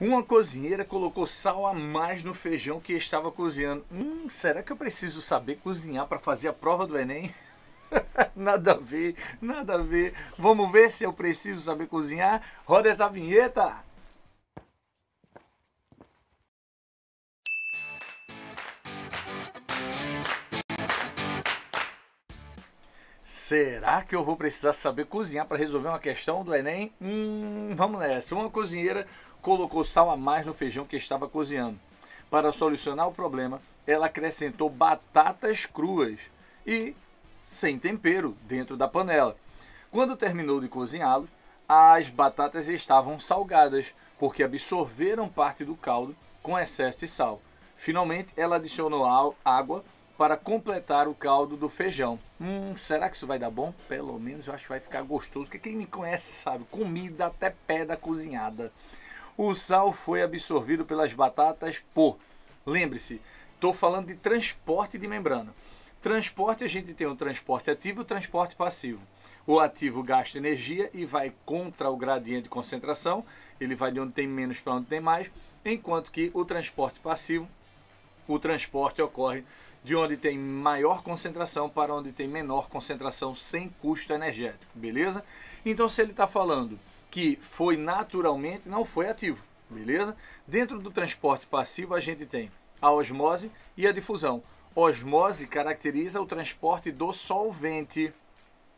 Uma cozinheira colocou sal a mais no feijão que estava cozinhando. Hum, será que eu preciso saber cozinhar para fazer a prova do Enem? nada a ver, nada a ver. Vamos ver se eu preciso saber cozinhar? Roda essa vinheta! Será que eu vou precisar saber cozinhar para resolver uma questão do Enem? Hum, vamos nessa. Uma cozinheira colocou sal a mais no feijão que estava cozinhando. Para solucionar o problema, ela acrescentou batatas cruas e sem tempero dentro da panela. Quando terminou de cozinhá lo as batatas estavam salgadas, porque absorveram parte do caldo com excesso de sal. Finalmente, ela adicionou água para completar o caldo do feijão. Hum, será que isso vai dar bom? Pelo menos eu acho que vai ficar gostoso, porque quem me conhece sabe, comida até pé da cozinhada. O sal foi absorvido pelas batatas por... Lembre-se, estou falando de transporte de membrana. Transporte, a gente tem o transporte ativo e o transporte passivo. O ativo gasta energia e vai contra o gradiente de concentração, ele vai de onde tem menos para onde tem mais, enquanto que o transporte passivo, o transporte ocorre de onde tem maior concentração para onde tem menor concentração sem custo energético, beleza? Então, se ele está falando que foi naturalmente, não foi ativo, beleza? Dentro do transporte passivo, a gente tem a osmose e a difusão. Osmose caracteriza o transporte do solvente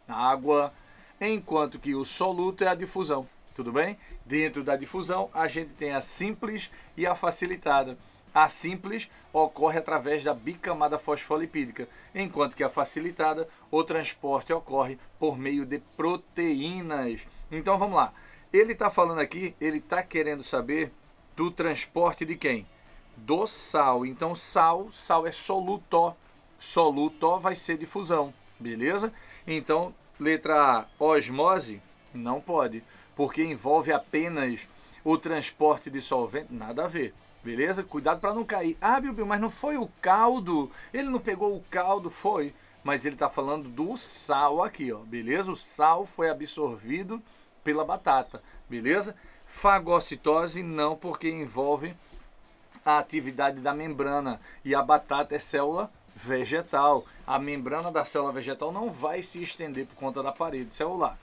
a água, enquanto que o soluto é a difusão. Tudo bem? Dentro da difusão, a gente tem a simples e a facilitada. A simples ocorre através da bicamada fosfolipídica, enquanto que a facilitada, o transporte ocorre por meio de proteínas. Então vamos lá. Ele está falando aqui, ele está querendo saber do transporte de quem? Do sal. Então sal, sal é soluto. Soluto vai ser difusão, beleza? Então letra A, osmose, não pode, porque envolve apenas o transporte de solvente, nada a ver. Beleza? Cuidado para não cair. Ah, Bilbil, mas não foi o caldo. Ele não pegou o caldo, foi. Mas ele está falando do sal aqui, ó. Beleza? O sal foi absorvido pela batata. Beleza? Fagocitose não, porque envolve a atividade da membrana. E a batata é célula vegetal. A membrana da célula vegetal não vai se estender por conta da parede celular.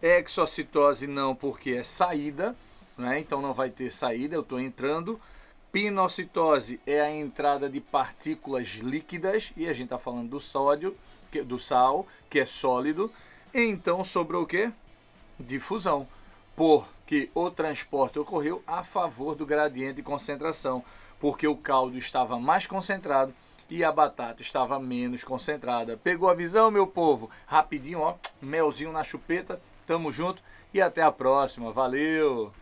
Exocitose não, porque é saída. Né? Então não vai ter saída, eu estou entrando. Pinocitose é a entrada de partículas líquidas, e a gente está falando do sódio, que, do sal, que é sólido. Então sobrou o quê? Difusão, porque o transporte ocorreu a favor do gradiente de concentração, porque o caldo estava mais concentrado e a batata estava menos concentrada. Pegou a visão, meu povo? Rapidinho, ó, melzinho na chupeta. Tamo junto e até a próxima. Valeu!